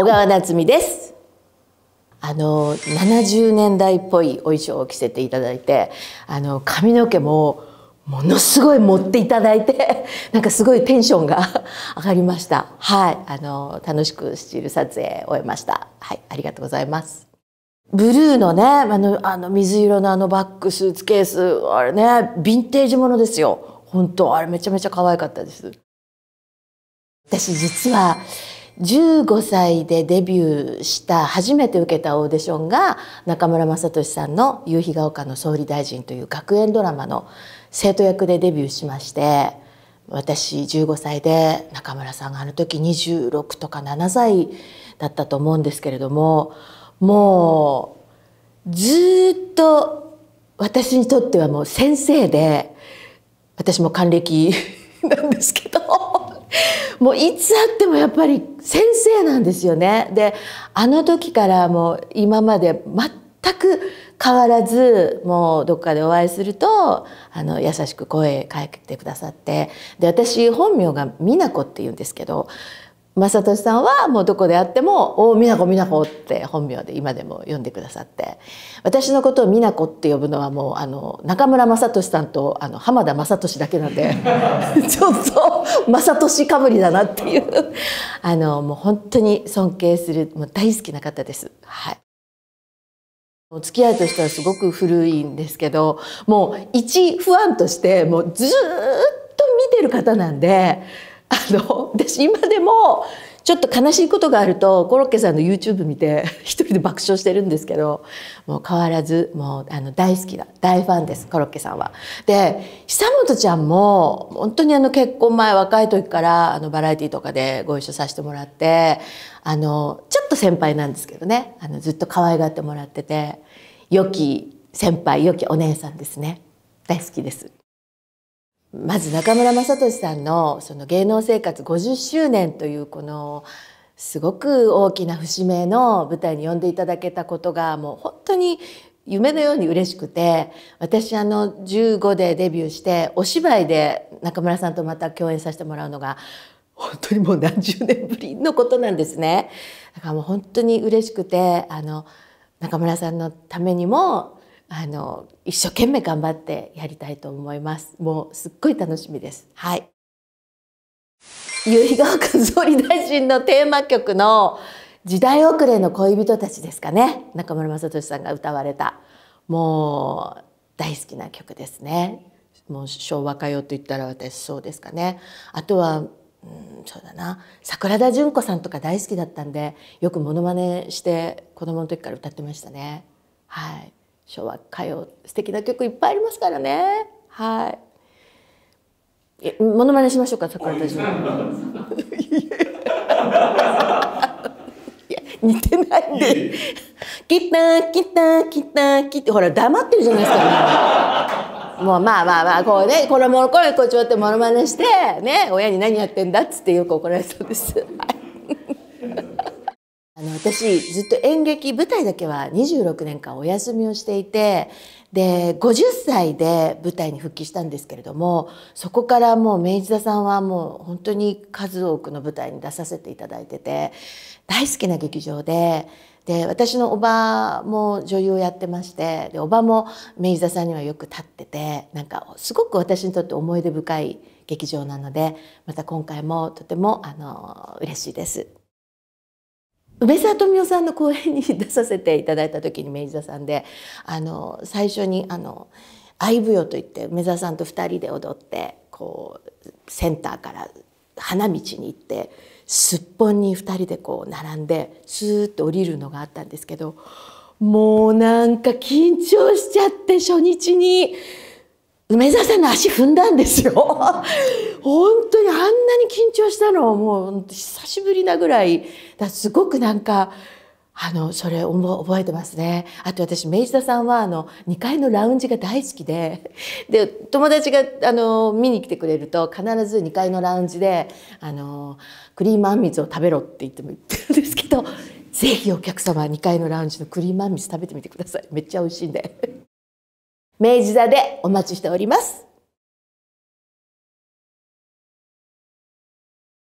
小川夏美ですあの70年代っぽいお衣装を着せていただいてあの髪の毛もものすごい持っていただいて なんかすごいテンションが 上がりましたはいあの楽しくスチール撮影終えましたはいありがとうございますブルーのねあのあの水色のあのバッグスーツケースあれねヴィンテージものですよ本当あれめちゃめちゃ可愛かったです私実は15歳でデビューした初めて受けたオーディションが中村雅俊さんの「夕日が丘の総理大臣」という学園ドラマの生徒役でデビューしまして私15歳で中村さんがあの時26とか7歳だったと思うんですけれどももうずっと私にとってはもう先生で私も還暦なんですけど。もういつあってもやっぱり先生なんですよね。であの時からもう今まで全く変わらずもうどっかでお会いするとあの優しく声かけてくださってで私本名が美奈子っていうんですけど正俊さんはもうどこであっても「おお美奈子美奈子」って本名で今でも呼んでくださって私のことを美奈子って呼ぶのはもうあの中村正俊さんとあの浜田正俊だけなんで ちょっと正俊かぶりだなっていうあのもう本当に尊敬するもう大好きな方です。はいお付き合いとしてはすごく古いんですけどもう一ファンとしてもうずっと見てる方なんであの私今でもちょっと悲しいことがあるとコロッケさんの YouTube 見て 一人で爆笑してるんですけどもう変わらずもうあの大好きだ大ファンですコロッケさんは。で久本ちゃんも本当にあの結婚前若い時からあのバラエティーとかでご一緒させてもらってあのちょっと先輩なんですけどねあのずっと可愛がってもらってて良き先輩良きお姉さんですね大好きです。まず中村雅俊さんのその芸能生活50周年というこのすごく大きな節目の舞台に呼んでいただけたことがもう本当に夢のように嬉しくて私あの15でデビューしてお芝居で中村さんとまた共演させてもらうのが本当にもう何十年ぶりのことなんですね。だからもう本当に嬉しくてあの中村さんのためにもあの一生懸命頑張ってやりたいと思いますもうすっごい楽しみですはい結ヶ丘総理大臣のテーマ曲の時代遅れの恋人たちですかね中村雅俊さんが歌われたもう大好きな曲ですねもう昭和歌謡と言ったら私そうですかねあとはうんそうだな桜田淳子さんとか大好きだったんでよくモノマネして子供の時から歌ってましたねはい昭和歌謡素敵な曲いっぱいありますからねはいものまねしましょうか桜田淳似てないんで「きたきたきたきた」ほら黙ってるじゃないですか、ね、もうまあまあまあこうねこ子供の頃こうちょってものまねしてね親に何やってんだっつってよく怒られそうです。はいあの私ずっと演劇舞台だけは26年間お休みをしていてで50歳で舞台に復帰したんですけれどもそこからもう明治座さんはもう本当に数多くの舞台に出させていただいてて大好きな劇場で。で私のおばも女優をやってましてでおばも明治座さんにはよく立っててなんかすごく私にとって思い出深い劇場なのでまた今回もとてもあの嬉しいです。梅沢富美男さんの講演に出させていただいた時に明治座さんであの最初にあの「愛舞踊」といって梅沢さんと2人で踊ってこうセンターから花道に行ってすっぽんに2人でこう並んでスーッと降りるのがあったんですけどもうなんか緊張しちゃって初日に。梅沢さんの足踏んだんですよ 本当にあんなに緊張したのもう久しぶりなぐらいだすごくなんかあのそれ覚えてますねあと私明治田さんはあの2階のラウンジが大好きでで友達があの見に来てくれると必ず2階のラウンジであのクリームあんみつを食べろって言っても言ってるんですけど是非お客様2階のラウンジのクリームあんみつ食べてみてくださいめっちゃ美味しいんで。明治座でお待ちしております。